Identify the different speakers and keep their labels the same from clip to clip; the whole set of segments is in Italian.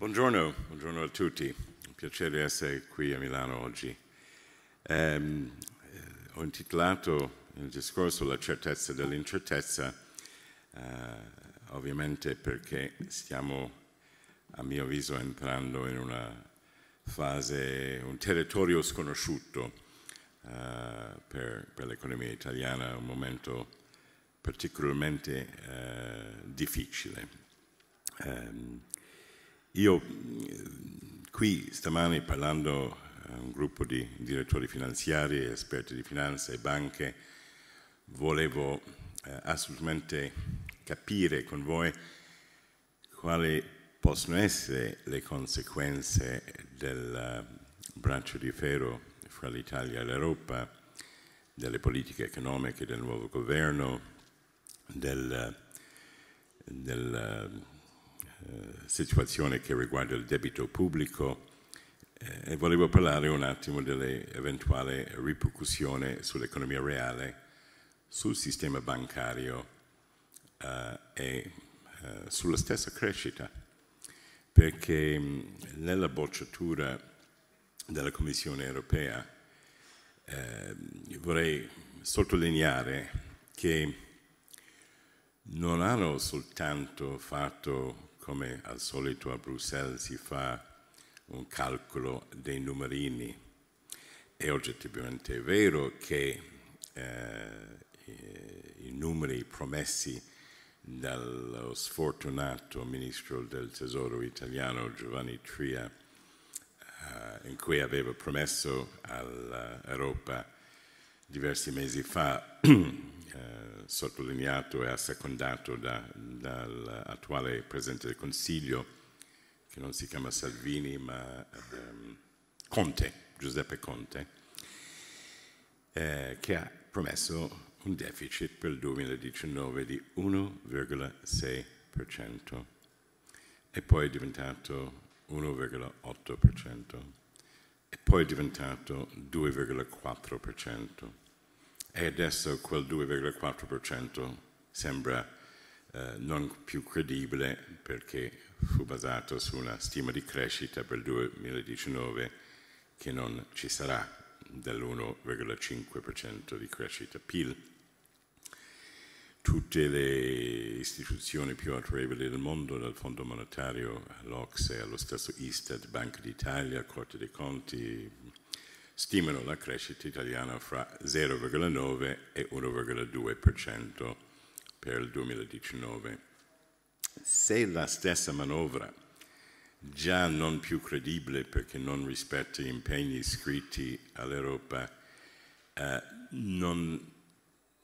Speaker 1: Buongiorno, buongiorno a tutti, un piacere essere qui a Milano oggi. Um, ho intitolato il discorso La certezza dell'incertezza, uh, ovviamente perché stiamo, a mio avviso, entrando in una fase, un territorio sconosciuto uh, per, per l'economia italiana, un momento particolarmente uh, difficile. Um, io mm, qui stamani parlando a un gruppo di direttori finanziari, esperti di finanza e banche, volevo eh, assolutamente capire con voi quali possono essere le conseguenze del eh, braccio di ferro fra l'Italia e l'Europa, delle politiche economiche del nuovo governo, del, del eh, situazione che riguarda il debito pubblico eh, e volevo parlare un attimo dell'eventuale ripercussione sull'economia reale, sul sistema bancario eh, e sulla stessa crescita, perché nella bocciatura della Commissione europea eh, vorrei sottolineare che non hanno soltanto fatto come al solito a Bruxelles si fa un calcolo dei numerini. È oggettivamente vero che eh, i numeri promessi dallo sfortunato ministro del tesoro italiano Giovanni Tria, eh, in cui aveva promesso all'Europa diversi mesi fa eh, sottolineato e assecondato da, dall'attuale Presidente del Consiglio, che non si chiama Salvini ma ehm, Conte, Giuseppe Conte, eh, che ha promesso un deficit per il 2019 di 1,6% e poi è diventato 1,8% e poi è diventato 2,4% e adesso quel 2,4% sembra eh, non più credibile perché fu basato su una stima di crescita per il 2019 che non ci sarà dell'1,5% di crescita PIL. Tutte le istituzioni più autorevoli del mondo, dal Fondo Monetario all'Ocse, allo stesso Istat, Banca d'Italia, Corte dei Conti, stimano la crescita italiana fra 0,9 e 1,2% per il 2019. Se la stessa manovra, già non più credibile perché non rispetta gli impegni scritti all'Europa, eh, non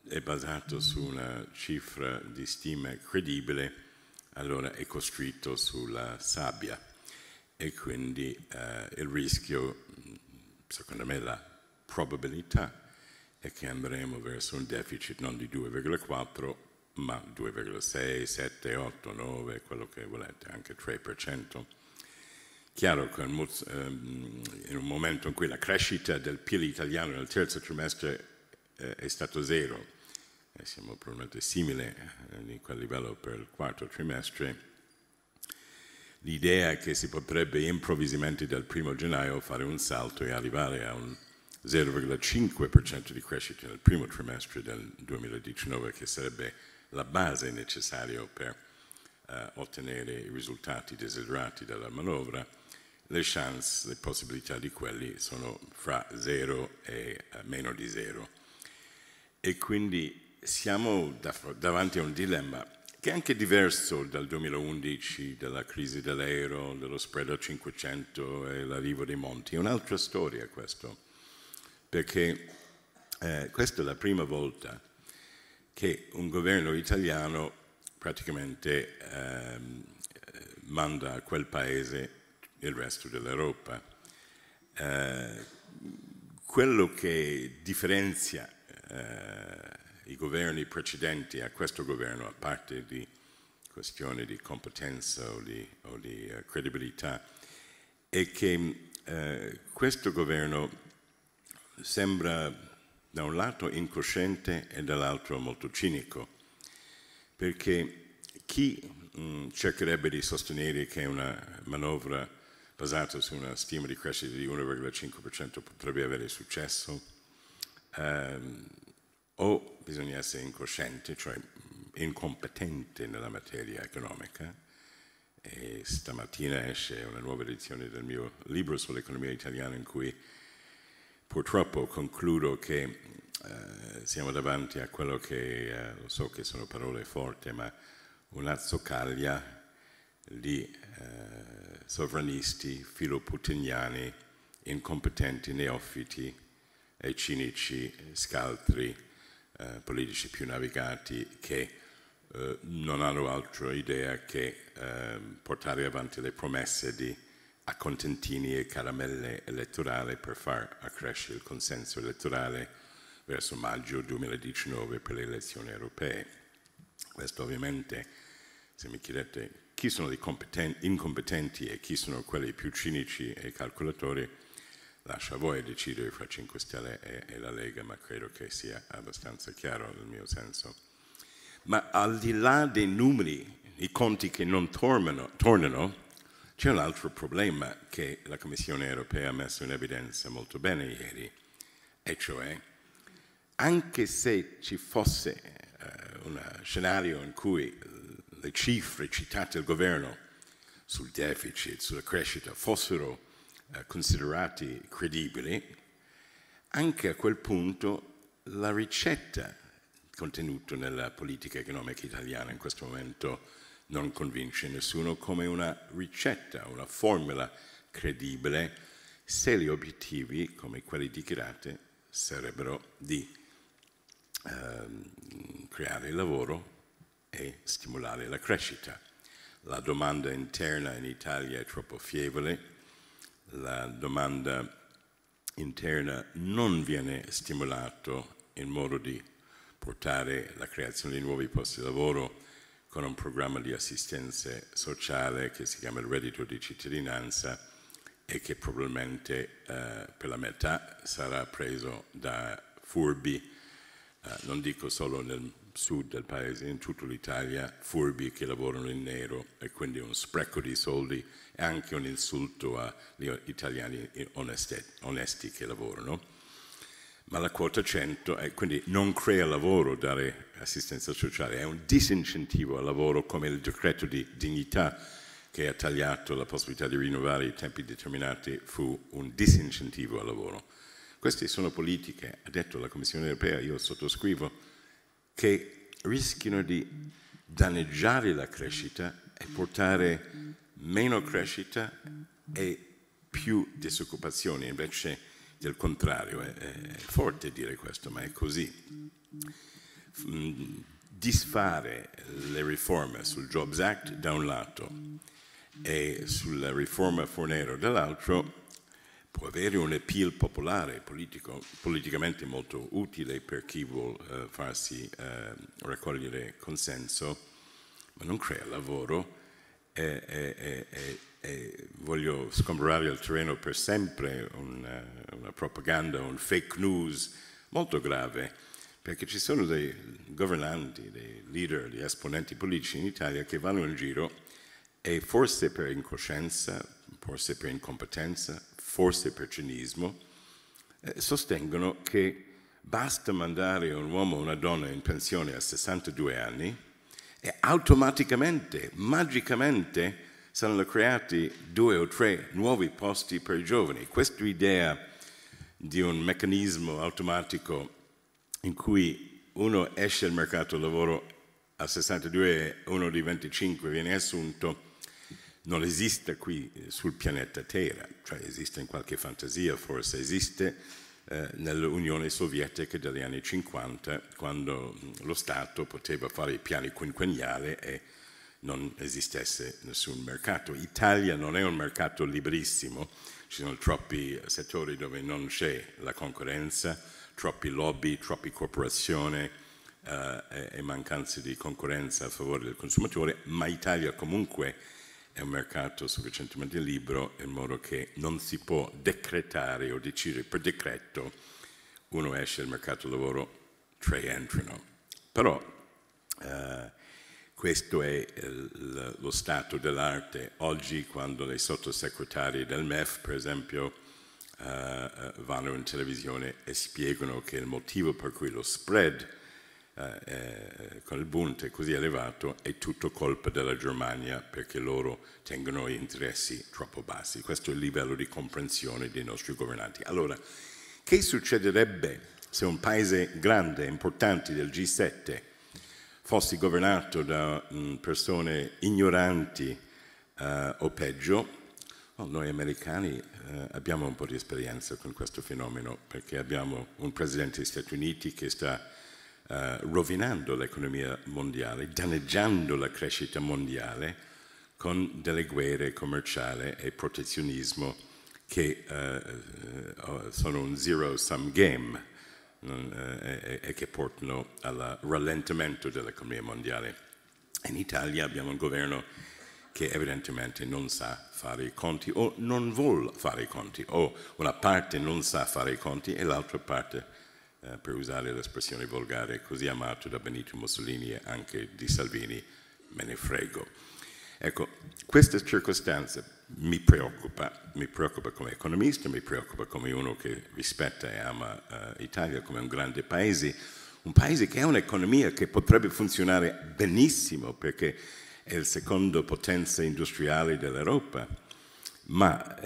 Speaker 1: è basata su una cifra di stima credibile, allora è costruito sulla sabbia e quindi eh, il rischio secondo me la probabilità è che andremo verso un deficit non di 2,4 ma 2,6, 7, 8, 9, quello che volete, anche 3%. Chiaro che ehm, in un momento in cui la crescita del PIL italiano nel terzo trimestre eh, è stato zero, e siamo probabilmente simili eh, a quel livello per il quarto trimestre, l'idea che si potrebbe improvvisamente dal primo gennaio fare un salto e arrivare a un 0,5% di crescita nel primo trimestre del 2019, che sarebbe la base necessaria per eh, ottenere i risultati desiderati dalla manovra, le chance, le possibilità di quelli sono fra 0 e eh, meno di 0. E quindi siamo dav- davanti a un dilemma che è anche diverso dal 2011, dalla crisi dell'euro, dello spread al 500 e l'arrivo dei monti. È un'altra storia questo, perché eh, questa è la prima volta che un governo italiano praticamente eh, manda a quel paese il resto dell'Europa. Eh, quello che differenzia eh, i governi precedenti a questo governo, a parte di questioni di competenza o di, o di uh, credibilità, è che uh, questo governo sembra da un lato incosciente e dall'altro molto cinico, perché chi mh, mm, cercherebbe di sostenere che una manovra basata su una stima di crescita di 1,5% potrebbe avere successo, uh, o bisogna essere incosciente, cioè mm, incompetente nella materia economica. E stamattina esce una nuova edizione del mio libro sull'economia italiana in cui purtroppo concludo che eh, siamo davanti a quello che, eh, so che sono parole forti, ma una zoccaglia di eh, sovranisti filoputiniani, incompetenti, neofiti e cinici, scaltri eh, politici più navigati che eh, non hanno altra idea che ehm, portare avanti le promesse di accontentini e caramelle elettorali per far accrescere il consenso elettorale verso maggio 2019 per le elezioni europee. Questo ovviamente, se mi chiedete chi sono gli incompetenti e chi sono quelli più cinici e calcolatori, lascio a voi decidere fra 5 Stelle e, e la Lega, ma credo che sia abbastanza chiaro nel mio senso. Ma al di là dei numeri, i conti che non tornano, tornano c'è un altro problema che la Commissione europea ha messo in evidenza molto bene ieri, e cioè anche se ci fosse uh, eh, un scenario in cui le cifre citate dal governo sul deficit, sulla crescita fossero eh, considerati credibili, anche a quel punto la ricetta contenuta nella politica economica italiana in questo momento non convince nessuno come una ricetta, una formula credibile se gli obiettivi, come quelli dichiarati, sarebbero di eh, creare lavoro e stimolare la crescita. La domanda interna in Italia è troppo fievole, la domanda interna non viene stimolato in modo di portare la creazione di nuovi posti di lavoro con un programma di assistenza sociale che si chiama il reddito di cittadinanza e che probabilmente eh, per la metà sarà preso da furbi, eh, non dico solo nel sud del paese, in tutta l'Italia, furbi che lavorano in nero e quindi un spreco di soldi e anche un insulto agli italiani onesti, onesti che lavorano. Ma la quota 100 è, eh, quindi non crea lavoro dare assistenza sociale, è un disincentivo al lavoro come il decreto di dignità che ha tagliato la possibilità di rinnovare i tempi determinati fu un disincentivo al lavoro. Queste sono politiche, ha detto la Commissione europea, io sottoscrivo, che rischiano di danneggiare la crescita e portare meno crescita e più disoccupazione, invece del contrario, è, è forte dire questo, ma è così. Mm, disfare le riforme sul Jobs Act da un lato e sulla riforma Fornero dall'altro può avere un appeal popolare, politico, politicamente molto utile per chi vuole eh, farsi eh, raccogliere consenso, ma non crea lavoro e, e, e, e voglio sgombrare al terreno per sempre una, eh, una propaganda, un fake news molto grave perché ci sono dei governanti, dei leader, degli esponenti politici in Italia che vanno in giro e forse per incoscienza, forse per incompetenza, forse per cinismo, eh, sostengono che basta mandare un uomo o una donna in pensione a 62 anni e automaticamente, magicamente, saranno creati due o tre nuovi posti per i giovani. Questa idea di un meccanismo automatico in cui uno esce dal mercato del lavoro a 62 e uno di 25 viene assunto, non esiste qui eh, sul pianeta Terra, cioè esiste in qualche fantasia, forse esiste eh, nell'Unione Sovietica degli anni 50, quando mm, lo Stato poteva fare i piani quinquennali e non esistesse nessun mercato. Italia non è un mercato liberissimo, ci sono troppi settori dove non c'è la concorrenza, troppi lobby, troppi corporazioni eh, e, e mancanza di concorrenza a favore del consumatore, ma Italia comunque è è un mercato sufficientemente libero in modo che non si può decretare o decidere per decreto uno esce dal mercato del lavoro, tre entrano. Però eh, questo è il, eh, lo stato dell'arte oggi quando le sottosegretari del MEF, per esempio, eh, eh, vanno in televisione e spiegano che il motivo per cui lo spread eh, eh con il Bund così elevato è tutto colpa della Germania perché loro tengono interessi troppo bassi. Questo è il livello di comprensione dei nostri governanti. Allora, che succederebbe se un paese grande, importante del G7 fosse governato da mh, mm, persone ignoranti eh, o peggio? Oh, noi americani eh, abbiamo un po' di esperienza con questo fenomeno perché abbiamo un presidente degli Stati Uniti che sta eh, rovinando l'economia mondiale, danneggiando la crescita mondiale con delle guerre commerciali e protezionismo che eh, eh oh, sono un zero-sum game eh, e che portano al rallentamento dell'economia mondiale. In Italia abbiamo un governo che evidentemente non sa fare i conti o non vuole fare i conti, o una parte non sa fare i conti e l'altra parte eh, per usare l'espressione volgare, così amato da Benito Mussolini e anche di Salvini, me ne frego. Ecco, questa circostanza mi preoccupa, mi preoccupa come economista, mi preoccupa come uno che rispetta e ama eh, Italia come un grande paese, un paese che ha un'economia che potrebbe funzionare benissimo perché è il secondo potenza industriale dell'Europa, ma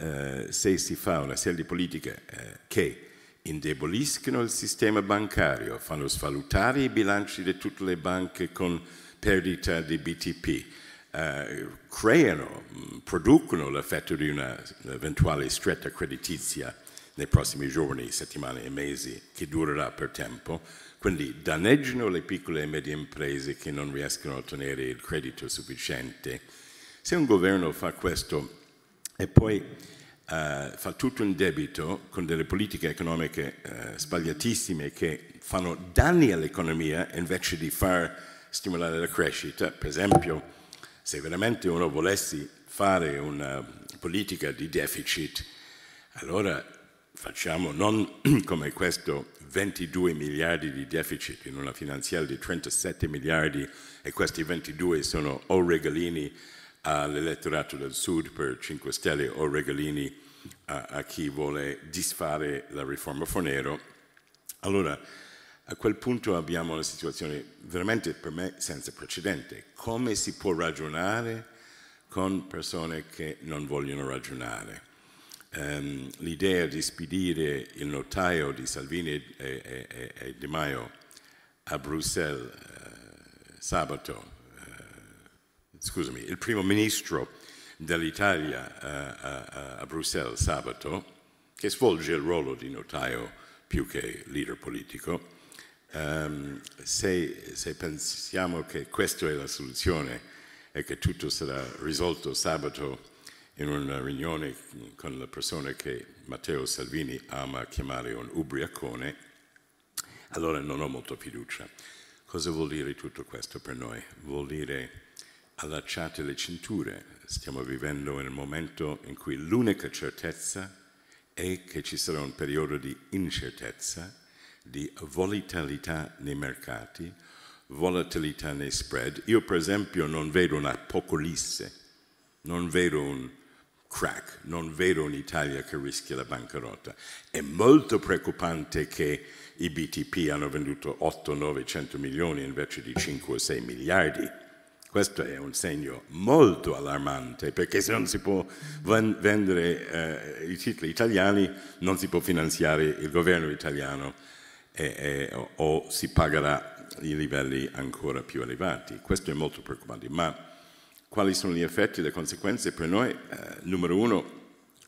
Speaker 1: eh, se si fa una serie di politiche eh, che indeboliscono il sistema bancario, fanno svalutare i bilanci di tutte le banche con perdita di BTP, eh, creano, mm, producono l'effetto di un'eventuale stretta creditizia nei prossimi giorni, settimane e mesi che durerà per tempo, quindi danneggiano le piccole e medie imprese che non riescono a ottenere il credito sufficiente. Se un governo fa questo e poi eh, fa tutto in debito con delle politiche economiche eh, sbagliatissime che fanno danni all'economia invece di far stimolare la crescita. Per esempio, se veramente uno volesse fare una politica di deficit, allora facciamo non come questo 22 miliardi di deficit in una finanziaria di 37 miliardi e questi 22 sono o regalini all'elettorato del Sud per 5 Stelle o regalini a, a chi vuole disfare la riforma Fornero. Allora, a quel punto abbiamo una situazione veramente per me senza precedente. Come si può ragionare con persone che non vogliono ragionare? Um, l'idea di spedire il notaio di Salvini e, e, e, Di Maio a Bruxelles eh, sabato scusami, il primo ministro dell'Italia eh, eh, a, Bruxelles sabato, che svolge il ruolo di notaio più che leader politico, Um, se, se, pensiamo che questa è la soluzione e che tutto sarà risolto sabato in una riunione con la persona che Matteo Salvini ama chiamare un ubriacone, allora non ho molta fiducia. Cosa vuol dire tutto questo per noi? Vuol dire allacciate le cinture. Stiamo vivendo nel momento in cui l'unica certezza è che ci sarà un periodo di incertezza, di volatilità nei mercati, volatilità nei spread. Io per esempio non vedo un'apocalisse, non vedo un crack, non vedo un'Italia che rischia la bancarotta. È molto preoccupante che i BTP hanno venduto 8-900 milioni invece di 5 6 miliardi questo è un segno molto allarmante perché se non si può vendere eh, i titoli italiani non si può finanziare il governo italiano e, e, o, o, si pagherà i livelli ancora più elevati. Questo è molto preoccupante. Ma quali sono gli effetti e le conseguenze per noi? Eh, numero uno,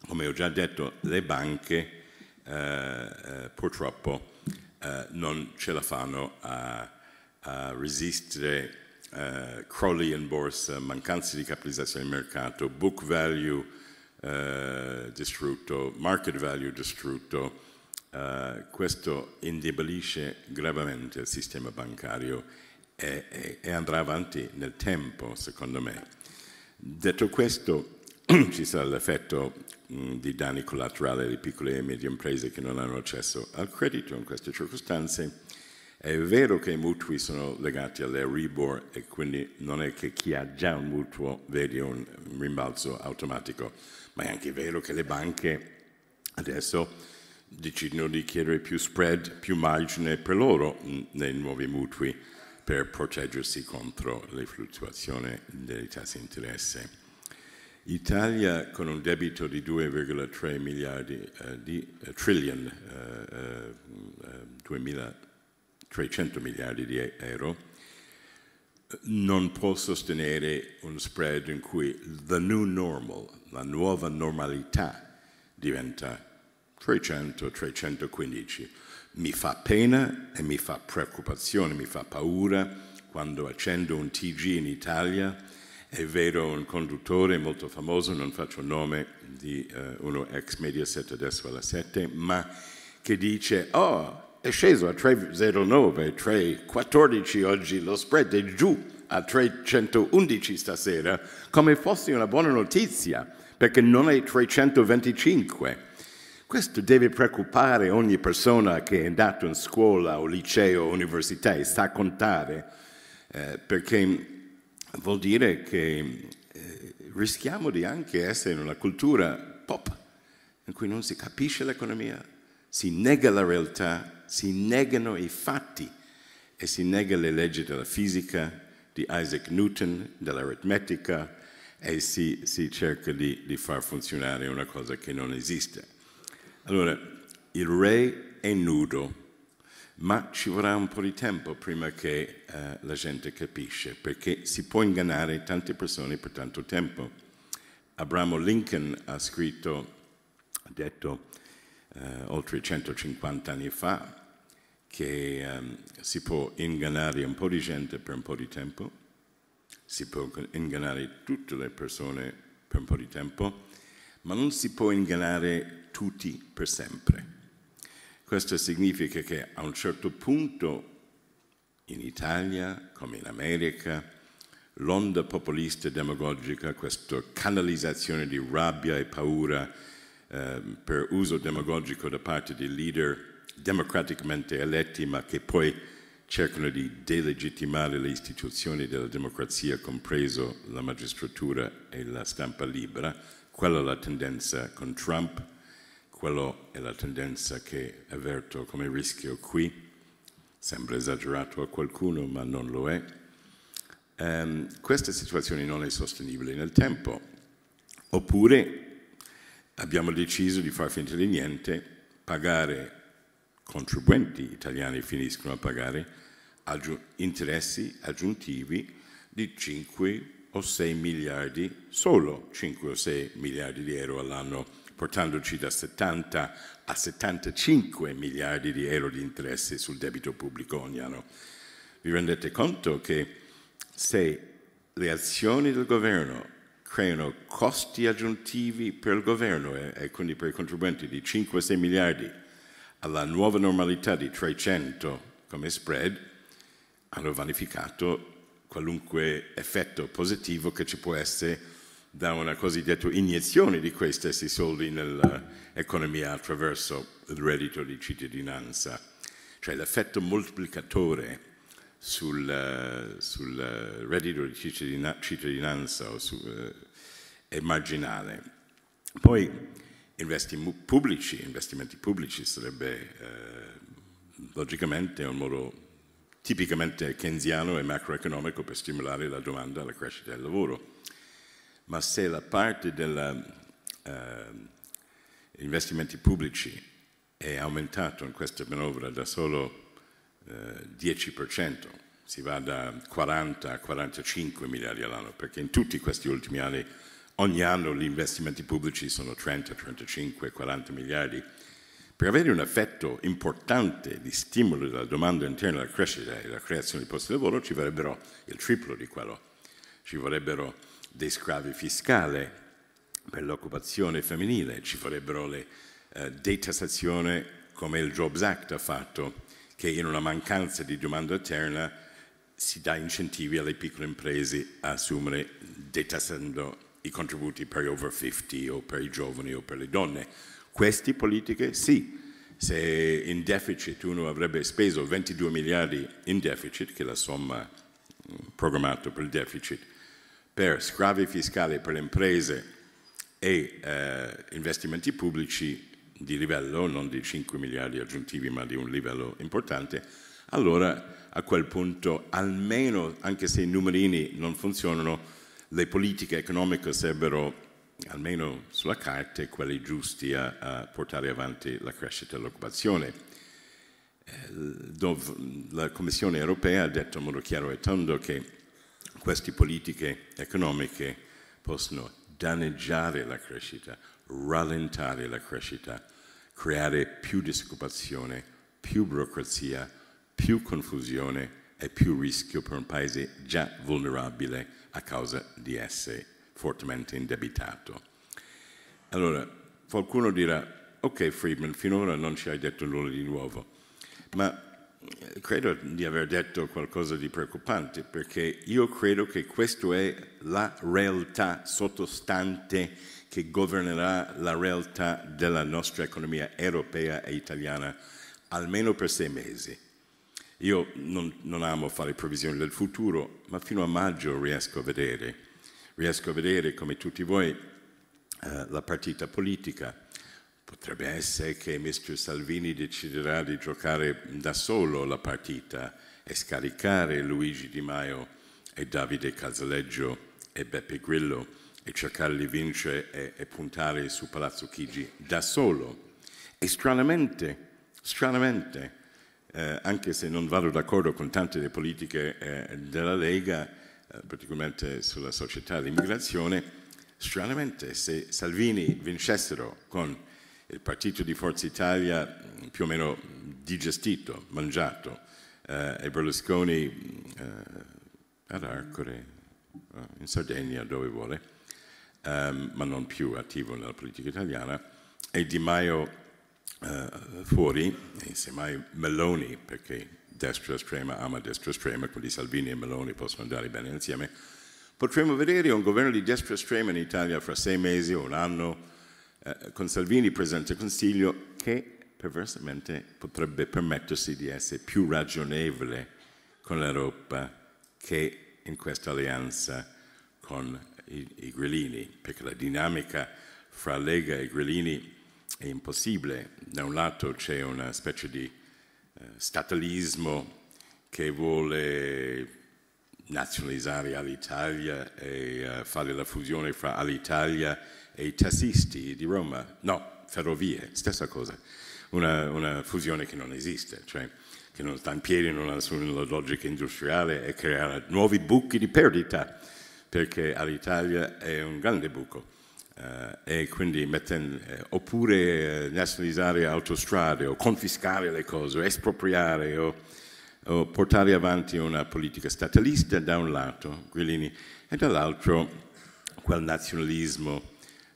Speaker 1: come ho già detto, le banche eh, eh purtroppo eh, non ce la fanno a, a resistere eh, crolli in borsa, eh, mancanza di capitalizzazione del mercato, book value eh, distrutto, market value distrutto, eh, questo indebolisce gravemente il sistema bancario e, e, e andrà avanti nel tempo, secondo me. Detto questo, ci sarà l'effetto mm, di danni collaterali alle piccole e medie imprese che non hanno accesso al credito in queste circostanze è vero che i mutui sono legati alle all'Euribor e quindi non è che chi ha già un mutuo vede un rimbalzo automatico, ma è anche vero che le banche adesso decidono di chiedere più spread, più margine per loro nei nuovi mutui per proteggersi contro le fluttuazioni dei tassi di interesse. Italia con un debito di 2,3 miliardi eh, di eh, trillion eh, 2000 eh, mm, eh, 300 miliardi di euro, non può sostenere uno spread in cui the new normal, la nuova normalità, diventa 300-315. Mi fa pena e mi fa preoccupazione, mi fa paura quando accendo un TG in Italia e vedo un conduttore molto famoso, non faccio il nome di eh, uno ex Mediaset adesso alla 7, ma che dice, oh, è sceso a 3,09, 3,14 oggi, lo spread è giù a 311 stasera, come fosse una buona notizia, perché non è 325. Questo deve preoccupare ogni persona che è andato in scuola o liceo o università e sa contare, eh, perché vuol dire che eh, rischiamo di anche essere in una cultura pop in cui non si capisce l'economia, si nega la realtà si negano i fatti e si nega le leggi della fisica, di Isaac Newton, dell'aritmetica e si, si cerca di, di far funzionare una cosa che non esiste. Allora, il re è nudo, ma ci vorrà un po' di tempo prima che eh, la gente capisce, perché si può ingannare tante persone per tanto tempo. Abramo Lincoln ha scritto, ha detto, eh, oltre 150 anni fa, che um, si può ingannare un po' di gente per un po' di tempo, si può ingannare tutte le persone per un po' di tempo, ma non si può ingannare tutti per sempre. Questo significa che a un certo punto in Italia, come in America, l'onda populista e demagogica, questa canalizzazione di rabbia e paura eh, per uso demagogico da parte dei leader democraticamente eletti ma che poi cercano di delegittimare le istituzioni della democrazia, compreso la magistratura e la stampa libera. Quella è la tendenza con Trump, quella è la tendenza che avverto come rischio qui. Sembra esagerato a qualcuno, ma non lo è. Um, ehm, questa situazione non è sostenibile nel tempo. Oppure abbiamo deciso di far finta di niente, pagare contribuenti italiani finiscono a pagare aggiu interessi aggiuntivi di 5 o 6 miliardi, solo 5 o 6 miliardi di euro all'anno, portandoci da 70 a 75 miliardi di euro di interessi sul debito pubblico ogni anno. Vi rendete conto che se le azioni del governo creano costi aggiuntivi per il governo e, e quindi per i contribuenti di 5 o 6 miliardi alla nuova normalità di 300 come spread hanno vanificato qualunque effetto positivo che ci può essere da una cosiddetta iniezione di quei stessi soldi nell'economia attraverso il reddito di cittadinanza. Cioè l'effetto moltiplicatore sul, sul, reddito di cittadinanza, cittadinanza su, eh, è marginale. Poi investim pubblici, investimenti pubblici sarebbe eh, logicamente un modo tipicamente keynesiano e macroeconomico per stimolare la domanda e la crescita del lavoro. Ma se la parte degli eh, investimenti pubblici è aumentata in questa manovra da solo eh, 10%, si va da 40 a 45 miliardi all'anno, perché in tutti questi ultimi anni Ogni anno gli investimenti pubblici sono 30, 35, 40 miliardi. Per avere un effetto importante di stimolo della domanda interna alla crescita e alla creazione di posti di lavoro ci vorrebbero il triplo di quello. Ci vorrebbero dei scavi fiscali per l'occupazione femminile, ci vorrebbero le eh, detassazioni come il Jobs Act ha fatto, che in una mancanza di domanda interna si dà incentivi alle piccole imprese a assumere detassando i contributi per gli over 50 o per i giovani o per le donne. Queste politiche sì, se in deficit uno avrebbe speso 22 miliardi in deficit, che è la somma mm, programmata per il deficit, per sgravi fiscali per le imprese e eh, investimenti pubblici di livello, non di 5 miliardi aggiuntivi, ma di un livello importante, allora a quel punto almeno, anche se i numerini non funzionano, le politiche economiche sarebbero almeno sulla carta, quelle giuste a, a, portare avanti la crescita dell'occupazione. Eh, Dove la Commissione europea ha detto in modo chiaro e tondo che queste politiche economiche possono danneggiare la crescita, rallentare la crescita, creare più disoccupazione, più burocrazia, più confusione e più rischio per un paese già vulnerabile a causa di esse fortemente indebitato. Allora, qualcuno dirà, ok Friedman, finora non ci hai detto nulla di nuovo, ma eh, credo di aver detto qualcosa di preoccupante perché io credo che questa è la realtà sottostante che governerà la realtà della nostra economia europea e italiana almeno per sei mesi. Io non, non amo fare previsioni del futuro, ma fino a maggio riesco a vedere. Riesco a vedere, come tutti voi, eh, la partita politica. Potrebbe essere che Mr. Salvini deciderà di giocare da solo la partita e scaricare Luigi Di Maio e Davide Casaleggio e Beppe Grillo e cercare di vincere e, e, puntare su Palazzo Chigi da solo. E stranamente, stranamente, eh, anche se non vado d'accordo con tante delle politiche eh, della Lega, eh, particolarmente sulla società dell'immigrazione, stranamente se Salvini vincessero con il partito di Forza Italia mm, più o meno digestito, mangiato, eh, e Berlusconi mm, eh, ad Arcore, eh, in Sardegna, dove vuole, um, ma non più attivo nella politica italiana, e Di Maio eh, fuori, insieme ai Meloni, perché destra estrema ama destra estrema, quindi Salvini e Meloni possono andare bene insieme, potremmo vedere un governo di destra estrema in Italia fra sei mesi o un anno, eh, con Salvini presente al Consiglio, che perversamente potrebbe permettersi di essere più ragionevole con l'Europa che in questa alleanza con i, i grillini, perché la dinamica fra Lega e grillini è impossibile. Da un lato c'è una specie di eh, statalismo che vuole nazionalizzare Alitalia e uh, fare la fusione fra Alitalia e i tassisti di Roma. No, ferrovie, stessa cosa. Una, una fusione che non esiste, cioè che non sta in piedi, non ha nessuna logica industriale e crea nuovi buchi di perdita, perché Alitalia è un grande buco. Eh, metten, eh, oppure eh, nazionalizzare autostrade o confiscare le cose, o espropriare o, o, portare avanti una politica statalista da un lato, Guilini, e dall'altro quel nazionalismo,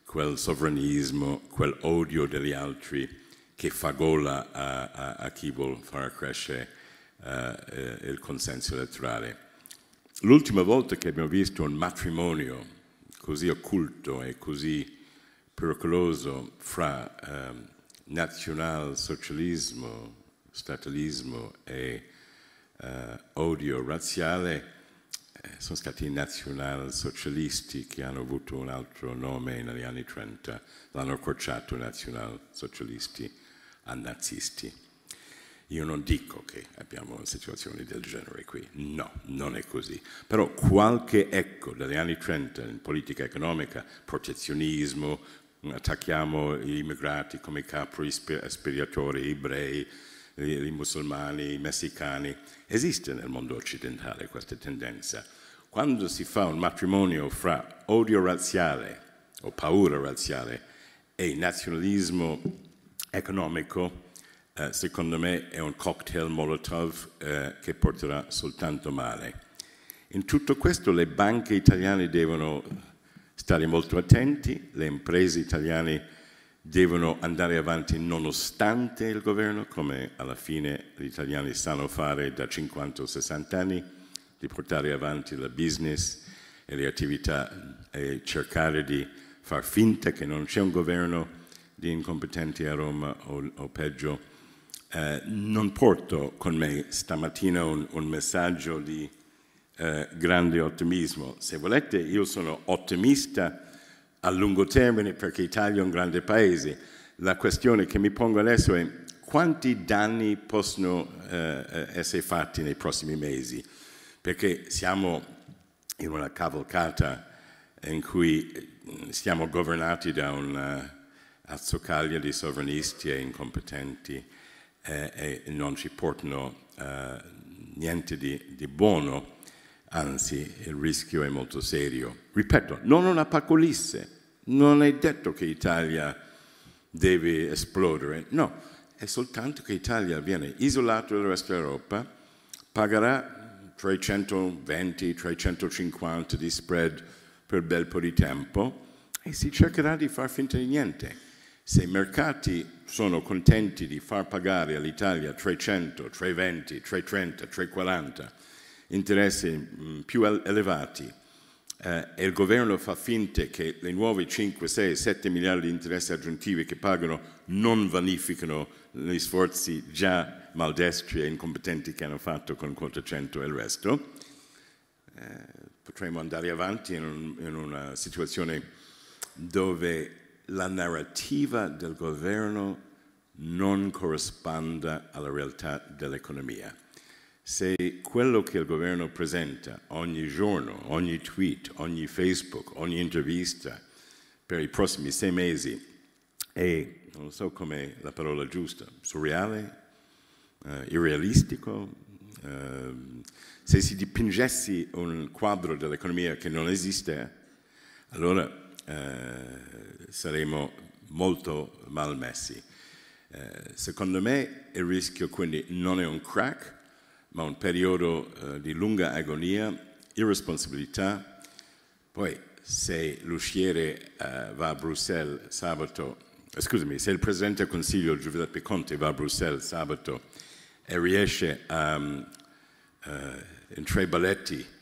Speaker 1: quel sovranismo, quel odio degli altri che fa gola a, a, a chi vuole far crescere eh, eh, il consenso elettorale. L'ultima volta che abbiamo visto un matrimonio così occulto e così pericoloso fra eh, nazionalsocialismo, statalismo e eh, odio razziale eh, sono stati i nazionalsocialisti che hanno avuto un altro nome negli anni 30, l'hanno accorciato nazionalsocialisti a nazisti. Io non dico che abbiamo situazioni del genere qui, no, non è così. Però qualche ecco dagli anni 30 in politica economica, protezionismo, attacchiamo gli immigrati come capri espiatori, ebrei, i musulmani, i messicani, esiste nel mondo occidentale questa tendenza. Quando si fa un matrimonio fra odio razziale o paura razziale e nazionalismo economico, eh, secondo me è un cocktail molotov eh, che porterà soltanto male. In tutto questo le banche italiane devono stare molto attenti, le imprese italiane devono andare avanti nonostante il governo, come alla fine gli italiani sanno fare da 50 o 60 anni, di portare avanti la business e le attività e cercare di far finta che non c'è un governo di incompetenti a Roma o, o peggio eh, non porto con me stamattina un, un messaggio di eh, grande ottimismo. Se volete, io sono ottimista a lungo termine perché l'Italia è un grande paese. La questione che mi pongo adesso è quanti danni possono eh, essere fatti nei prossimi mesi, perché siamo in una cavalcata in cui eh, siamo governati da una azzocaglia di sovranisti e incompetenti e non ci portano eh, niente di, di buono anzi il rischio è molto serio. Ripeto, non una pacolisse, non è detto che l'Italia deve esplodere, no, è soltanto che l'Italia viene isolata dal resto d'Europa, pagherà 320-350 di spread per bel po' di tempo e si cercherà di far finta di niente. Se i mercati sono contenti di far pagare all'Italia 300, 320, 330, 340 interessi mm, più elevati eh, e il governo fa finta che le nuove 5, 6, 7 miliardi di interessi aggiuntivi che pagano non vanificano gli sforzi già maldestri e incompetenti che hanno fatto con 100 e il resto, eh, potremmo andare avanti in, un, in una situazione dove la narrativa del governo non corrisponda alla realtà dell'economia. Se quello che il governo presenta ogni giorno, ogni tweet, ogni Facebook, ogni intervista per i prossimi sei mesi è, non so come la parola giusta, surreale, eh, irrealistico, eh, se si dipingesse un quadro dell'economia che non esiste, allora eh, saremo molto malmessi. Eh, secondo me il rischio quindi non è un crack, ma un periodo eh, di lunga agonia, irresponsabilità. Poi se l'usciere eh, va a Bruxelles sabato, eh, scusami, se il Presidente del Consiglio Giuseppe Conte va a Bruxelles sabato e riesce a, um, in tre balletti,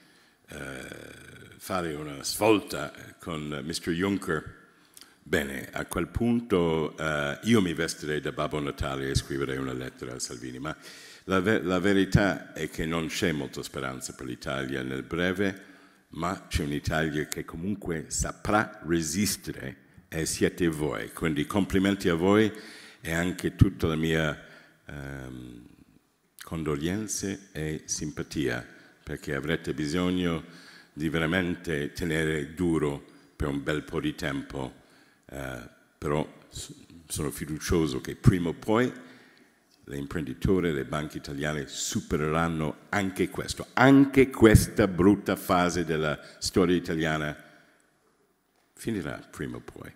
Speaker 1: fare una svolta con Mr. Juncker. Bene, a quel punto eh, io mi vestirei da Babbo Natale e scriverei una lettera a Salvini, ma la, ver la verità è che non c'è molta speranza per l'Italia nel breve, ma c'è un'Italia che comunque saprà resistere e siete voi. Quindi complimenti a voi e anche tutta la mia ehm, condoglienze e simpatia, perché avrete bisogno di veramente tenere duro per un bel po' di tempo, eh, però sono fiducioso che prima o poi le imprenditori, le banche italiane supereranno anche questo, anche questa brutta fase della storia italiana finirà prima o poi.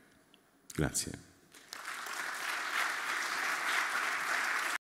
Speaker 1: Grazie.